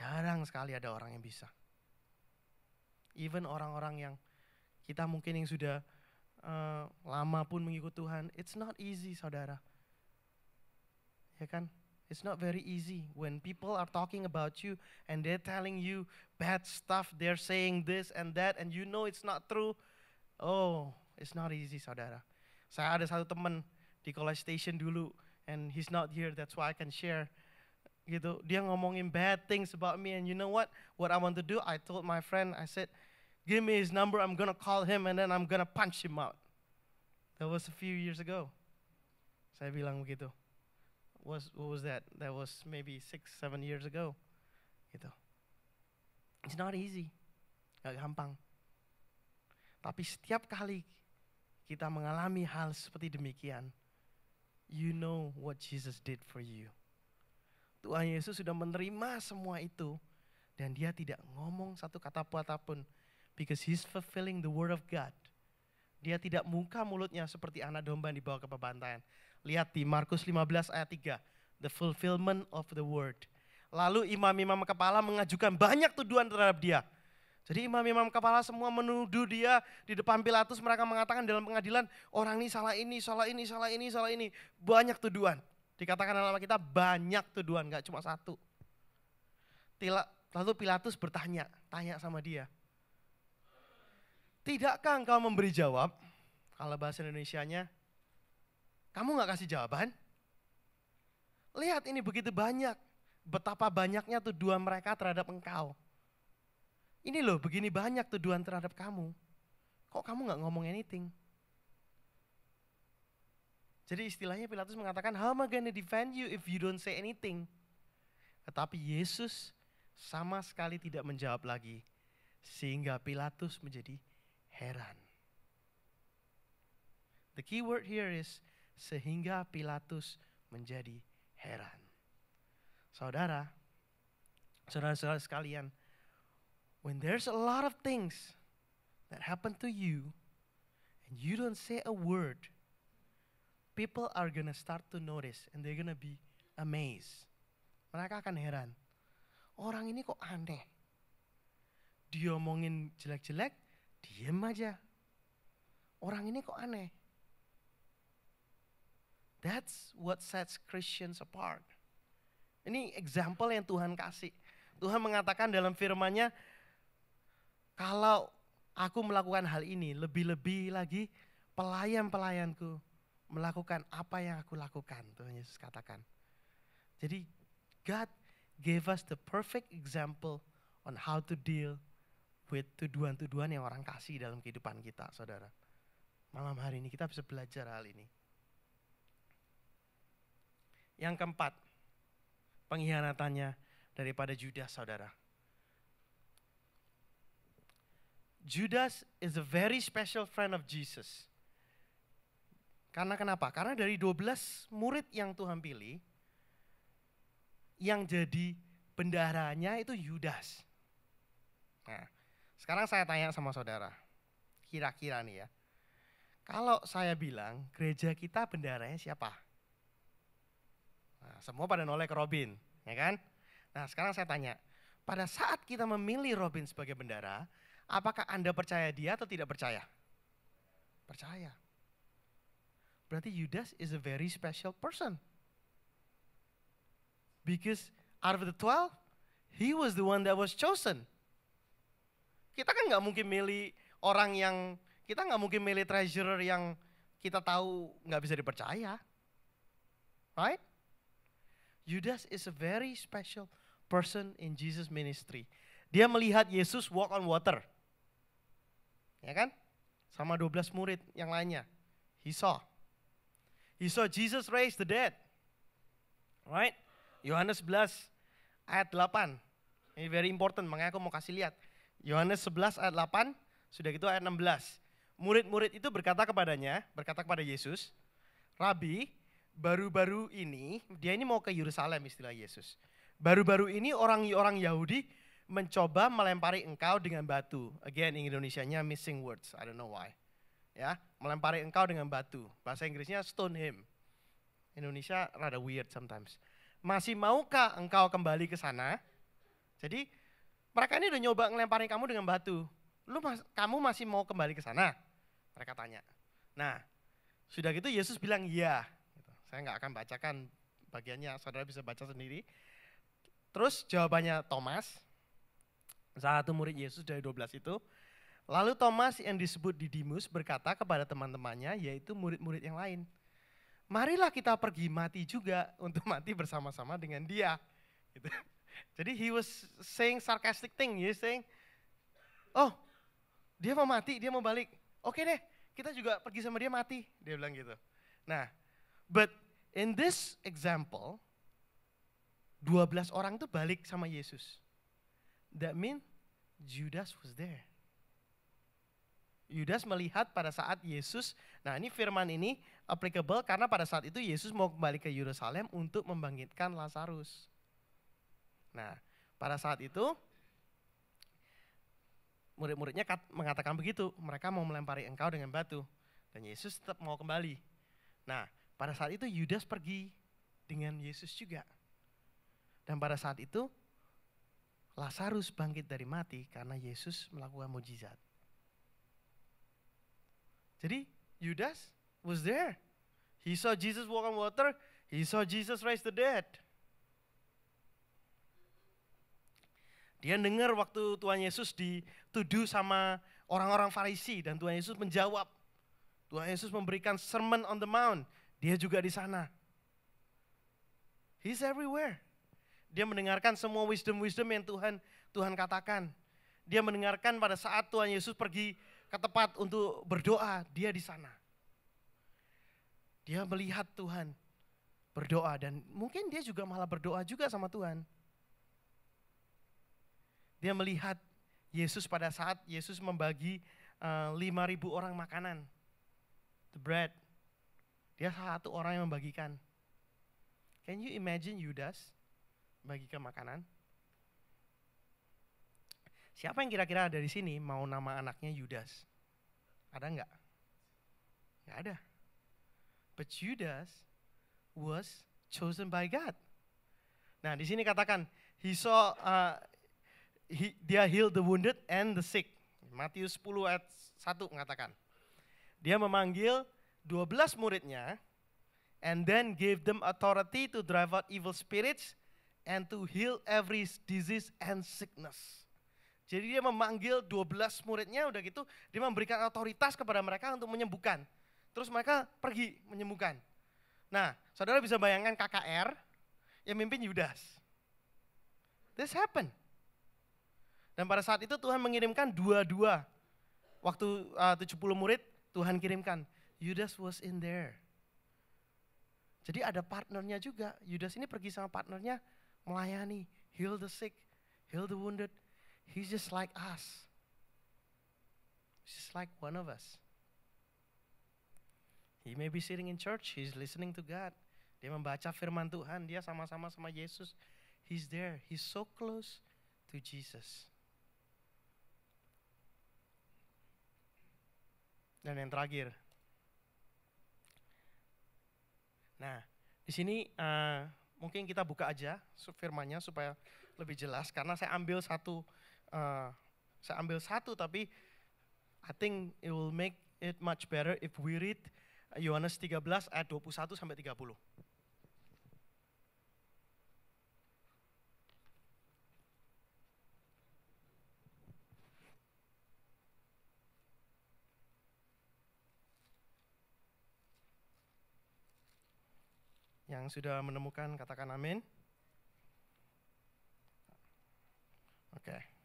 Jarang sekali ada orang yang bisa. Even orang-orang yang kita mungkin yang sudah uh, lama pun mengikut Tuhan, it's not easy saudara. Ya kan? It's not very easy when people are talking about you and they're telling you bad stuff, they're saying this and that and you know it's not true. Oh, it's not easy saudara. Saya ada satu teman di college station dulu and he's not here, that's why I can share gitu. Dia ngomongin bad things about me and you know what? What I want to do, I told my friend, I said, give me his number, I'm gonna call him and then I'm gonna punch him out. That was a few years ago. Saya bilang begitu. Was, what was that? That was maybe six, seven years ago. Gitu. It's not easy. Gak gampang. Tapi setiap kali kita mengalami hal seperti demikian, you know what Jesus did for you. Tuhan Yesus sudah menerima semua itu dan dia tidak ngomong satu kata patah pun because he's fulfilling the word of God. Dia tidak muka mulutnya seperti anak domba yang dibawa ke pembantaian. Lihat di Markus 15 ayat 3, the fulfillment of the word. Lalu imam-imam kepala mengajukan banyak tuduhan terhadap dia. Jadi imam-imam kepala semua menuduh dia di depan Pilatus mereka mengatakan dalam pengadilan orang ini salah ini, salah ini, salah ini, salah ini. Banyak tuduhan. Dikatakan dalam kita banyak tuduhan, nggak cuma satu. Lalu Pilatus bertanya, tanya sama dia. Tidakkah engkau memberi jawab? Kalau bahasa Indonesianya, kamu nggak kasih jawaban? Lihat ini begitu banyak. Betapa banyaknya tuduhan mereka terhadap engkau. Ini loh begini banyak tuduhan terhadap kamu. Kok kamu nggak ngomong anything? Jadi istilahnya Pilatus mengatakan, how am I gonna defend you if you don't say anything? Tetapi Yesus sama sekali tidak menjawab lagi. Sehingga Pilatus menjadi heran. The key word here is, sehingga Pilatus menjadi heran. Saudara, saudara-saudara sekalian, when there's a lot of things that happen to you, and you don't say a word, people are gonna start to notice and they're gonna be amazed. Mereka akan heran. Orang ini kok aneh. Dia omongin jelek-jelek, diem aja. Orang ini kok aneh. That's what sets Christians apart. Ini example yang Tuhan kasih. Tuhan mengatakan dalam firman-Nya, kalau aku melakukan hal ini, lebih-lebih lagi pelayan-pelayanku melakukan apa yang aku lakukan, Tuhan Yesus katakan. Jadi God gave us the perfect example on how to deal with tuduhan-tuduhan yang orang kasih dalam kehidupan kita, saudara. Malam hari ini kita bisa belajar hal ini. Yang keempat, pengkhianatannya daripada Judas, saudara. Judas is a very special friend of Jesus. Karena kenapa? Karena dari 12 murid yang Tuhan pilih, yang jadi bendaharanya itu Yudas. Nah, sekarang saya tanya sama saudara, kira-kira nih ya, kalau saya bilang gereja kita bendaharanya siapa? Nah, semua pada noleh ke Robin, ya kan? Nah sekarang saya tanya, pada saat kita memilih Robin sebagai bendara, apakah Anda percaya dia atau tidak percaya? Percaya. Berarti Judas is a very special person. Because out of the twelve, he was the one that was chosen. Kita kan nggak mungkin milih orang yang, kita nggak mungkin milih treasurer yang kita tahu nggak bisa dipercaya. Right? Judas is a very special person in Jesus ministry. Dia melihat Yesus walk on water. Ya kan? Sama 12 murid yang lainnya. He saw. He saw Jesus raise the dead. Right? Yohanes 11 ayat 8. Ini very important, makanya aku mau kasih lihat. Yohanes 11 ayat 8, sudah gitu ayat 16. Murid-murid itu berkata kepadanya, berkata kepada Yesus, Rabi, baru-baru ini, dia ini mau ke Yerusalem istilah Yesus. Baru-baru ini orang-orang Yahudi mencoba melempari engkau dengan batu. Again, in Indonesia nya missing words, I don't know why ya, melempari engkau dengan batu. Bahasa Inggrisnya stone him. Indonesia rada weird sometimes. Masih maukah engkau kembali ke sana? Jadi mereka ini udah nyoba ngelemparin kamu dengan batu. Lu mas, kamu masih mau kembali ke sana? Mereka tanya. Nah, sudah gitu Yesus bilang iya. Gitu. Saya nggak akan bacakan bagiannya, saudara bisa baca sendiri. Terus jawabannya Thomas, salah satu murid Yesus dari 12 itu, Lalu Thomas yang disebut Didimus berkata kepada teman-temannya yaitu murid-murid yang lain, marilah kita pergi mati juga untuk mati bersama-sama dengan dia. Gitu. Jadi he was saying sarcastic thing, he was saying, oh dia mau mati, dia mau balik, oke okay deh kita juga pergi sama dia mati, dia bilang gitu. Nah, but in this example, 12 orang itu balik sama Yesus. That means Judas was there. Yudas melihat pada saat Yesus, nah ini firman ini applicable karena pada saat itu Yesus mau kembali ke Yerusalem untuk membangkitkan Lazarus. Nah, pada saat itu murid-muridnya mengatakan begitu, mereka mau melempari engkau dengan batu dan Yesus tetap mau kembali. Nah, pada saat itu Yudas pergi dengan Yesus juga. Dan pada saat itu Lazarus bangkit dari mati karena Yesus melakukan mujizat. Jadi Yudas was there. He saw Jesus walk on water. He saw Jesus raise the dead. Dia dengar waktu Tuhan Yesus dituduh sama orang-orang Farisi dan Tuhan Yesus menjawab. Tuhan Yesus memberikan sermon on the mount. Dia juga di sana. He's everywhere. Dia mendengarkan semua wisdom-wisdom yang Tuhan Tuhan katakan. Dia mendengarkan pada saat Tuhan Yesus pergi ke tempat untuk berdoa, dia di sana. Dia melihat Tuhan berdoa dan mungkin dia juga malah berdoa juga sama Tuhan. Dia melihat Yesus pada saat Yesus membagi uh, eh, 5000 orang makanan. The bread. Dia salah satu orang yang membagikan. Can you imagine Yudas bagikan makanan? Siapa yang kira-kira ada di sini mau nama anaknya Yudas? Ada nggak? Nggak ada. But Judas was chosen by God. Nah, di sini katakan, he saw, uh, he, dia heal the wounded and the sick. Matius 10 ayat 1 mengatakan. Dia memanggil 12 muridnya, and then gave them authority to drive out evil spirits and to heal every disease and sickness. Jadi dia memanggil 12 muridnya udah gitu, dia memberikan otoritas kepada mereka untuk menyembuhkan. Terus mereka pergi menyembuhkan. Nah, saudara bisa bayangkan KKR yang mimpin Yudas. This happen. Dan pada saat itu Tuhan mengirimkan dua-dua. Waktu eh, uh, 70 murid, Tuhan kirimkan. Yudas was in there. Jadi ada partnernya juga. Yudas ini pergi sama partnernya melayani, heal the sick, heal the wounded, He's just like us. He's just like one of us. He may be sitting in church, he's listening to God. Dia membaca firman Tuhan, dia sama-sama sama Yesus. He's there, he's so close to Jesus. Dan yang terakhir. Nah, di sini uh, mungkin kita buka aja firmannya supaya lebih jelas karena saya ambil satu uh, eh, saya ambil satu tapi I think it will make it much better if we read Yohanes 13 ayat 21 sampai 30. Yang sudah menemukan katakan amin. Oke. Okay.